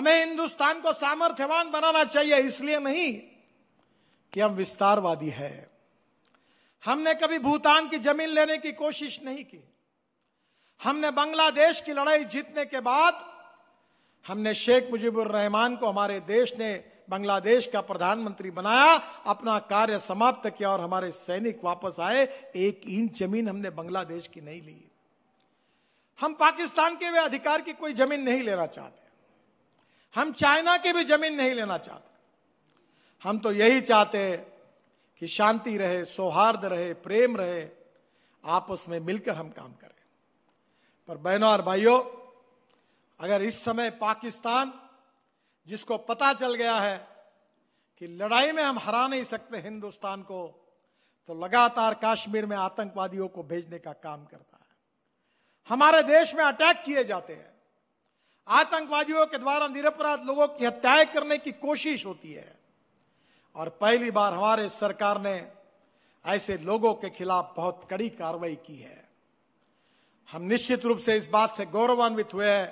हमें हिंदुस्तान को सामर्थ्यवान बनाना चाहिए इसलिए नहीं कि हम विस्तारवादी है हमने कभी भूटान की जमीन लेने की कोशिश नहीं की हमने बांग्लादेश की लड़ाई जीतने के बाद हमने शेख मुजीबुर रहमान को हमारे देश ने बांग्लादेश का प्रधानमंत्री बनाया अपना कार्य समाप्त किया और हमारे सैनिक वापस आए एक इंच जमीन हमने बांग्लादेश की नहीं ली हम पाकिस्तान के वे अधिकार की कोई जमीन नहीं लेना चाहते हम चाइना की भी जमीन नहीं लेना चाहते हम तो यही चाहते कि शांति रहे सौहार्द रहे प्रेम रहे आपस में मिलकर हम काम करें पर बहनों और भाइयों अगर इस समय पाकिस्तान जिसको पता चल गया है कि लड़ाई में हम हरा नहीं सकते हिंदुस्तान को तो लगातार कश्मीर में आतंकवादियों को भेजने का काम करता है हमारे देश में अटैक किए जाते हैं आतंकवादियों के द्वारा निरपराध लोगों की हत्याएं करने की कोशिश होती है और पहली बार हमारे सरकार ने ऐसे लोगों के खिलाफ बहुत कड़ी कार्रवाई की है हम निश्चित रूप से इस बात से गौरवान्वित हुए हैं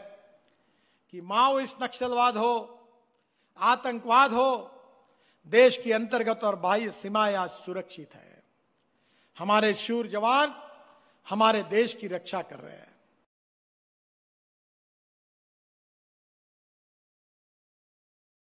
कि माओइस्ट नक्सलवाद हो आतंकवाद हो देश की अंतर्गत और बाह्य सीमाएं आज सुरक्षित है हमारे शूर जवान हमारे देश की रक्षा कर रहे हैं